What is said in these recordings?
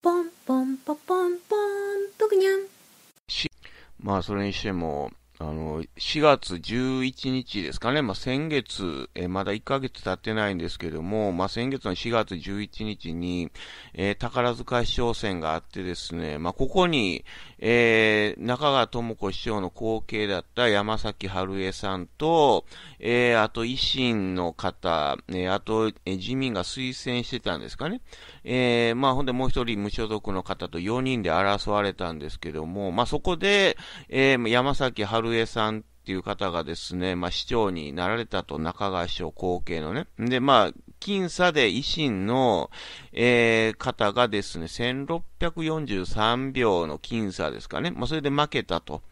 ポンポンポポンポンとくにゃん。まあ、それにしても、あの、4月11日ですかね、まあ、先月、えー、まだ1ヶ月経ってないんですけども、まあ、先月の4月11日に、えー、宝塚市商戦があってですね、まあ、ここに、えー、中川智子市長の後継だった山崎春江さんと、えー、あと維新の方、えー、あと、えー、自民が推薦してたんですかね。えー、まあほんでもう一人無所属の方と4人で争われたんですけども、まあそこで、えー、山崎春江さんっていう方がですね、まあ、市長になられたと、中川市長後継のね。で、まあ、僅差で維新の、えー、方がですね、1643票の僅差ですかね。まあ、それで負けたと。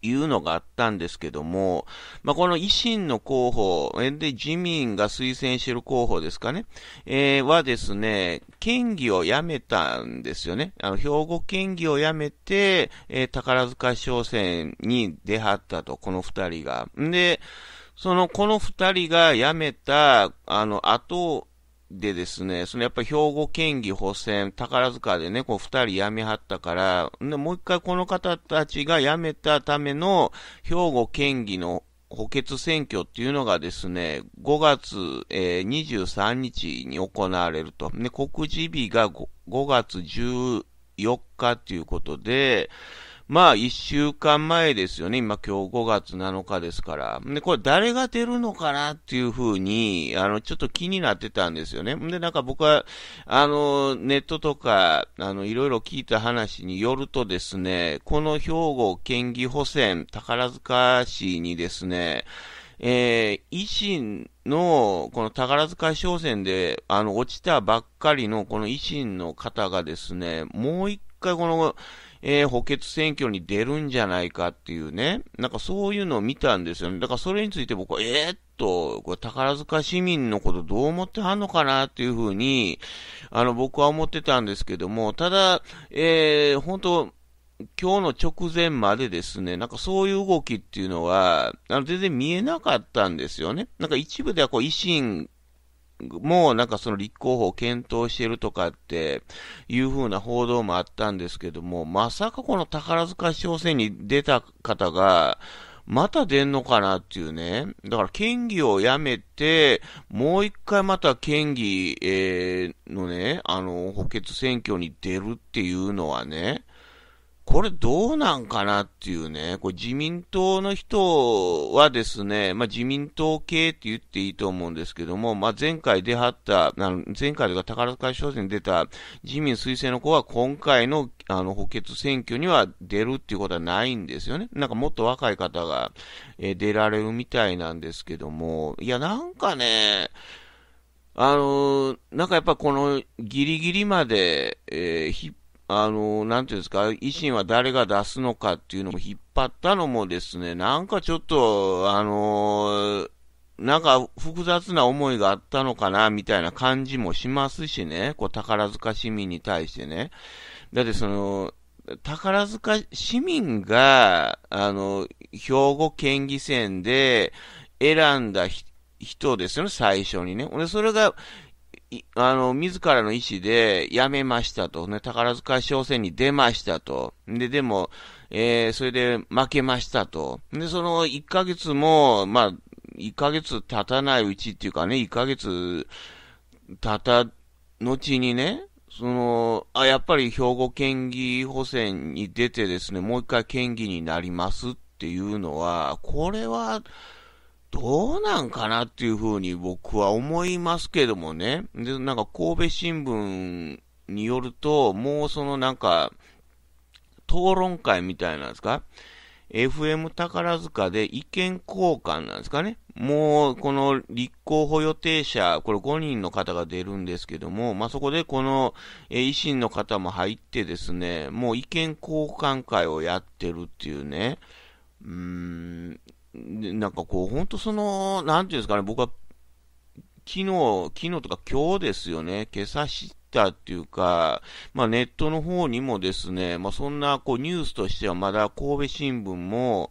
いうのがあったんですけども、まあ、この維新の候補、で、自民が推薦している候補ですかね、えー、はですね、県議を辞めたんですよね。あの、兵庫県議を辞めて、えー、宝塚商船に出張ったと、この二人が。んで、その、この二人が辞めた、あの、後でですね、そのやっぱ兵庫県議補選、宝塚でね、こう二人辞めはったから、で、もう一回この方たちが辞めたための兵庫県議の補欠選挙っていうのがですね、5月、えー、23日に行われると。ね、告示日が 5, 5月14日ということで、まあ、一週間前ですよね。今、今日5月7日ですから。で、これ誰が出るのかなっていうふうに、あの、ちょっと気になってたんですよね。で、なんか僕は、あの、ネットとか、あの、いろいろ聞いた話によるとですね、この兵庫県議補選、宝塚市にですね、えー、維新の、この宝塚商選で、あの、落ちたばっかりの、この維新の方がですね、もう一回この、えー、補欠選挙に出るんじゃないかっていうね、なんかそういうのを見たんですよね。だからそれについて僕は、えー、っと、これ宝塚市民のことどう思ってはんのかなっていうふうに、あの、僕は思ってたんですけども、ただ、えー、本当今日の直前までですね、なんかそういう動きっていうのは、あの全然見えなかったんですよね。なんか一部ではこう維新もなんかその立候補を検討しているとかっていうふうな報道もあったんですけども、まさかこの宝塚長選に出た方が、また出んのかなっていうね。だから県議を辞めて、もう一回また県議、えー、のね、あの、補欠選挙に出るっていうのはね、これどうなんかなっていうね、これ自民党の人はですね、まあ、自民党系って言っていいと思うんですけども、まあ、前回出張った、あの前回とか宝塚商戦に出た自民推薦の子は今回のあの補欠選挙には出るっていうことはないんですよね。なんかもっと若い方が、え出られるみたいなんですけども、いやなんかね、あのなんかやっぱこのギリギリまで、えー、引あの、なんていうんですか、維新は誰が出すのかっていうのも引っ張ったのもですね、なんかちょっと、あのなんか複雑な思いがあったのかな、みたいな感じもしますしね、こう宝塚市民に対してね。だってその、宝塚市民が、あの、兵庫県議選で選んだ人ですよね、最初にね。俺、それが、あの、自らの意思で辞めましたと。ね、宝塚商戦に出ましたと。で、でも、えー、それで負けましたと。で、その1ヶ月も、まあ、1ヶ月経たないうちっていうかね、1ヶ月経た後にね、その、あ、やっぱり兵庫県議補選に出てですね、もう一回県議になりますっていうのは、これは、どうなんかなっていうふうに僕は思いますけどもね。で、なんか神戸新聞によると、もうそのなんか、討論会みたいなんですか ?FM 宝塚で意見交換なんですかねもう、この立候補予定者、これ5人の方が出るんですけども、まあ、そこでこの、え維新の方も入ってですね、もう意見交換会をやってるっていうね、うーん、なんかこう、本当その、なんていうんですかね、僕は、昨日、昨日とか今日ですよね、今朝知ったっていうか、まあネットの方にもですね、まあそんなこうニュースとしてはまだ神戸新聞も、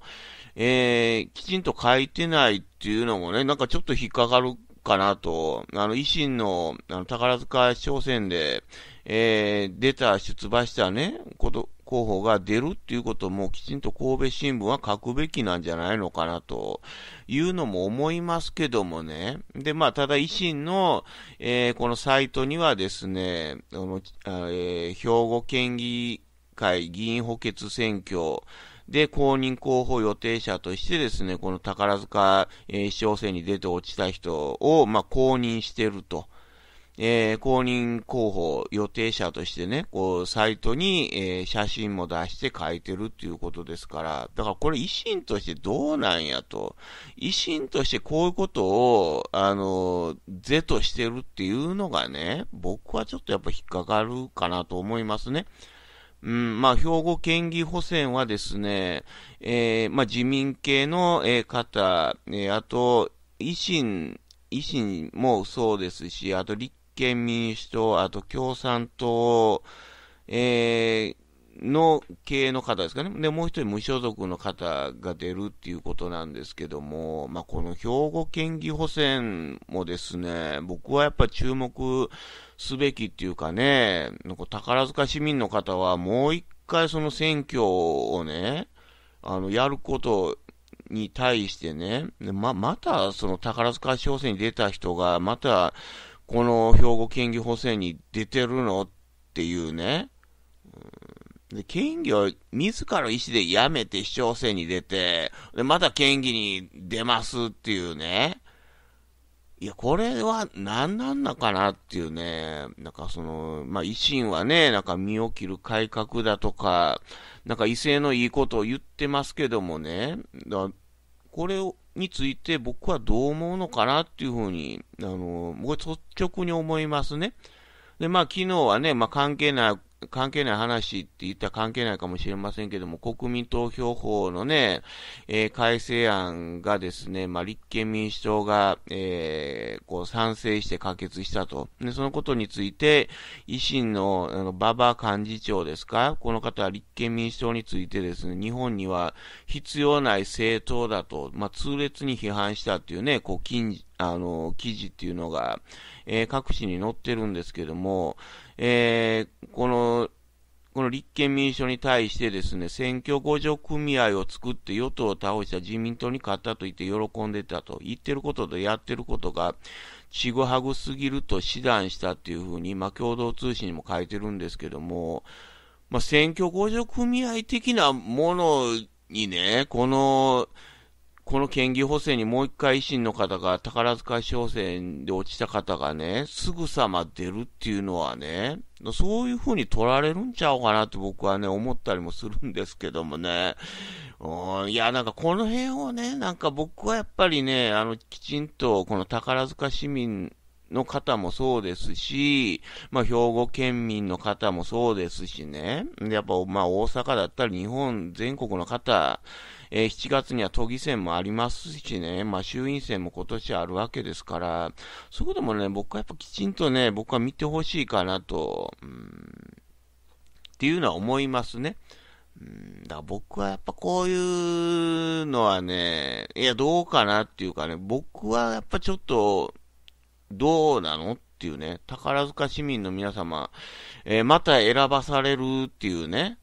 えー、きちんと書いてないっていうのもね、なんかちょっと引っかかるかなと、あの、維新の、あの、宝塚商戦で、えー、出た、出馬したね、こと、候補が出るっていうこともきちんと神戸新聞は書くべきなんじゃないのかなというのも思いますけどもね。で、まあ、ただ維新の、えー、このサイトにはですね、あのえー、兵庫県議会議員補欠選挙、で、公認候補予定者としてですね、この宝塚、えー、市長選に出て落ちた人を、まあ、公認してると。えー、公認候補予定者としてね、こう、サイトに、えー、写真も出して書いてるっていうことですから、だからこれ維新としてどうなんやと。維新としてこういうことを、あの、是としてるっていうのがね、僕はちょっとやっぱ引っかかるかなと思いますね。うん、まあ、兵庫県議補選はですね、えー、まあ、自民系の、えー、方、えー、あと、維新、維新もそうですし、あと立憲民主党、あと共産党、えー、の系の方ですかね。で、もう一人無所属の方が出るっていうことなんですけども、まあ、この兵庫県議補選もですね、僕はやっぱ注目すべきっていうかね、宝塚市民の方はもう一回その選挙をね、あの、やることに対してね、ま、またその宝塚補選に出た人が、またこの兵庫県議補選に出てるのっていうね。で、県議を自ら意思で辞めて市長選に出て、で、また県議に出ますっていうね。いや、これは何なんだかなっていうね。なんかその、まあ、維新はね、なんか身を切る改革だとか、なんか威勢のいいことを言ってますけどもね。だこれを、について僕はどう思うのかなっていうふうに、あの、僕は率直に思いますね。で、まあ昨日はね、まあ関係な関係ない話って言ったら関係ないかもしれませんけども、国民投票法のね、えー、改正案がですね、まあ、立憲民主党が、えー、こう賛成して可決したと。で、そのことについて、維新の、あの、馬場幹事長ですかこの方は立憲民主党についてですね、日本には必要ない政党だと、まあ、痛烈に批判したっていうね、こう、近、あの、記事っていうのが、えー、各紙に載ってるんですけども、えー、この、この立憲民主党に対してですね、選挙互助組合を作って与党を倒した自民党に勝ったと言って喜んでたと、言ってることとやってることが、ちぐはぐすぎると示談したっていうふうに、まあ、共同通信にも書いてるんですけども、まあ、選挙互助組合的なものにね、この、この県議補正にもう一回維新の方が宝塚商戦で落ちた方がね、すぐさま出るっていうのはね、そういうふうに取られるんちゃうかなって僕はね、思ったりもするんですけどもね。いや、なんかこの辺をね、なんか僕はやっぱりね、あの、きちんとこの宝塚市民の方もそうですし、まあ、兵庫県民の方もそうですしね。で、やっぱ、まあ、大阪だったり、日本全国の方、えー、7月には都議選もありますしね、まあ、衆院選も今年あるわけですから、そこでもね、僕はやっぱきちんとね、僕は見てほしいかなと、うん、っていうのは思いますね。うん、だから僕はやっぱこういうのはね、いや、どうかなっていうかね、僕はやっぱちょっと、どうなのっていうね、宝塚市民の皆様、えー、また選ばされるっていうね、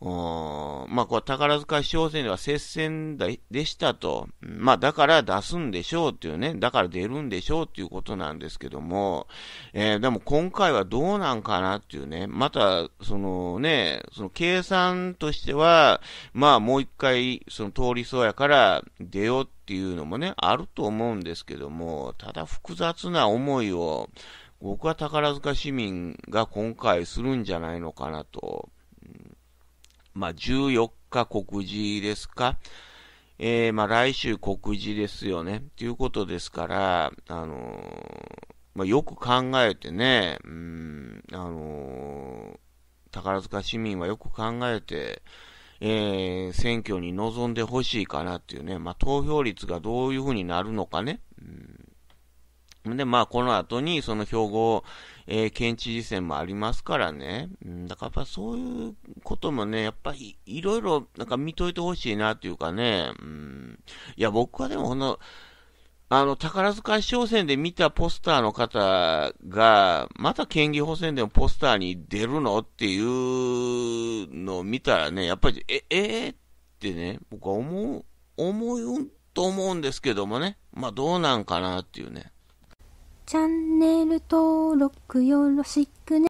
まあ、これ宝塚市長選では接戦でしたと。まあ、だから出すんでしょうっていうね、だから出るんでしょうっていうことなんですけども、えー、でも今回はどうなんかなっていうね、また、そのね、その計算としては、まあ、もう一回、その通りそうやから出ようっていうのもね、あると思うんですけども、ただ複雑な思いを、僕は宝塚市民が今回するんじゃないのかなと。まあ、14日告示ですか。えー、まあ、来週告示ですよね。ということですから、あのー、まあ、よく考えてね、うん、あのー、宝塚市民はよく考えて、えー、選挙に臨んでほしいかなっていうね、まあ、投票率がどういうふうになるのかね。うんで、まあ、この後に、その標語えー、県知事選もありますからね。うん、だからやっぱそういうこともね、やっぱりいろいろなんか見といてほしいなっていうかね、うん。いや、僕はでもこの、あの、宝塚市長選で見たポスターの方が、また県議補選でもポスターに出るのっていうのを見たらね、やっぱり、え、えー、ってね、僕は思う、思うと思うんですけどもね、まあどうなんかなっていうね。チャンネル登録よろしくね